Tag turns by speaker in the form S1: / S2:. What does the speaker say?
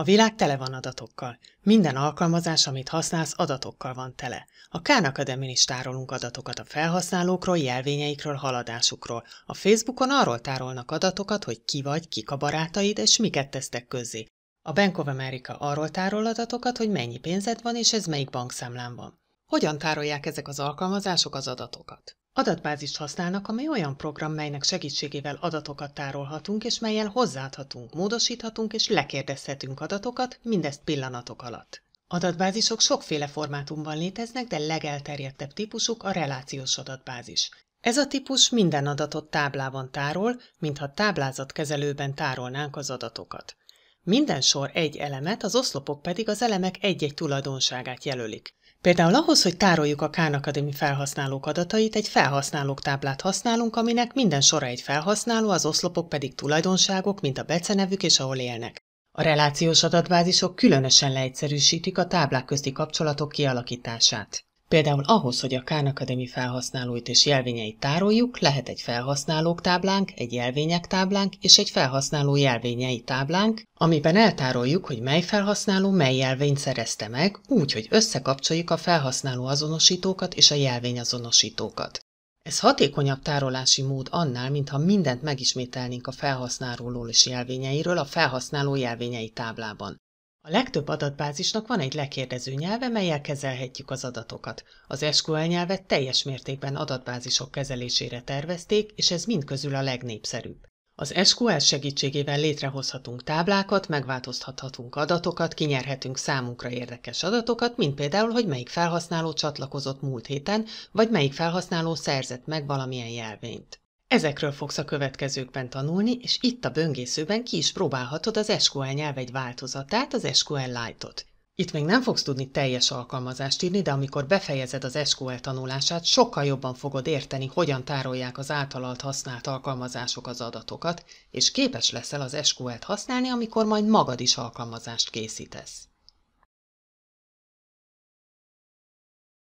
S1: A világ tele van adatokkal. Minden alkalmazás, amit használsz, adatokkal van tele. A Khan academy is tárolunk adatokat a felhasználókról, jelvényeikről, haladásukról. A Facebookon arról tárolnak adatokat, hogy ki vagy, kik a barátaid, és miket tesztek közzé. A Bank of America arról tárol adatokat, hogy mennyi pénzed van, és ez melyik bankszámlán van. Hogyan tárolják ezek az alkalmazások az adatokat? Adatbázist használnak, amely olyan program, melynek segítségével adatokat tárolhatunk, és melyel hozzáadhatunk, módosíthatunk és lekérdezhetünk adatokat, mindezt pillanatok alatt. Adatbázisok sokféle formátumban léteznek, de legelterjedtebb típusuk a relációs adatbázis. Ez a típus minden adatot táblában tárol, mintha táblázatkezelőben tárolnánk az adatokat. Minden sor egy elemet, az oszlopok pedig az elemek egy-egy tulajdonságát jelölik. Például ahhoz, hogy tároljuk a Khan Academy felhasználók adatait, egy felhasználók táblát használunk, aminek minden sora egy felhasználó, az oszlopok pedig tulajdonságok, mint a becenevük és ahol élnek. A relációs adatbázisok különösen leegyszerűsítik a táblák közti kapcsolatok kialakítását. Például ahhoz, hogy a Khan Academy felhasználóit és jelvényeit tároljuk, lehet egy felhasználók táblánk, egy jelvények táblánk és egy felhasználó jelvényei táblánk, amiben eltároljuk, hogy mely felhasználó mely jelvényt szerezte meg, úgy, hogy összekapcsoljuk a felhasználó azonosítókat és a jelvény azonosítókat. Ez hatékonyabb tárolási mód annál, mintha mindent megismételnénk a felhasználóról és jelvényeiről a felhasználó jelvényei táblában. A legtöbb adatbázisnak van egy lekérdező nyelve, melyel kezelhetjük az adatokat. Az SQL nyelvet teljes mértékben adatbázisok kezelésére tervezték, és ez mind közül a legnépszerűbb. Az SQL segítségével létrehozhatunk táblákat, megváltoztathatunk adatokat, kinyerhetünk számunkra érdekes adatokat, mint például, hogy melyik felhasználó csatlakozott múlt héten, vagy melyik felhasználó szerzett meg valamilyen jelvényt. Ezekről fogsz a következőkben tanulni, és itt a böngészőben ki is próbálhatod az SQL nyelv egy változatát, az SQL Lite-ot. Itt még nem fogsz tudni teljes alkalmazást írni, de amikor befejezed az SQL tanulását, sokkal jobban fogod érteni, hogyan tárolják az általad használt alkalmazások az adatokat, és képes leszel az SQL-t használni, amikor majd magad is alkalmazást készítesz.